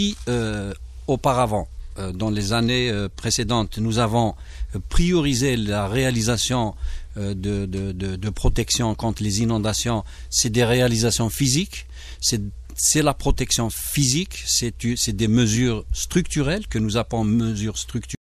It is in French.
Si euh, auparavant, euh, dans les années euh, précédentes, nous avons priorisé la réalisation de, de, de, protection contre les inondations, c'est des réalisations physiques, c'est la protection physique, c'est des mesures structurelles que nous appelons mesures structurelles.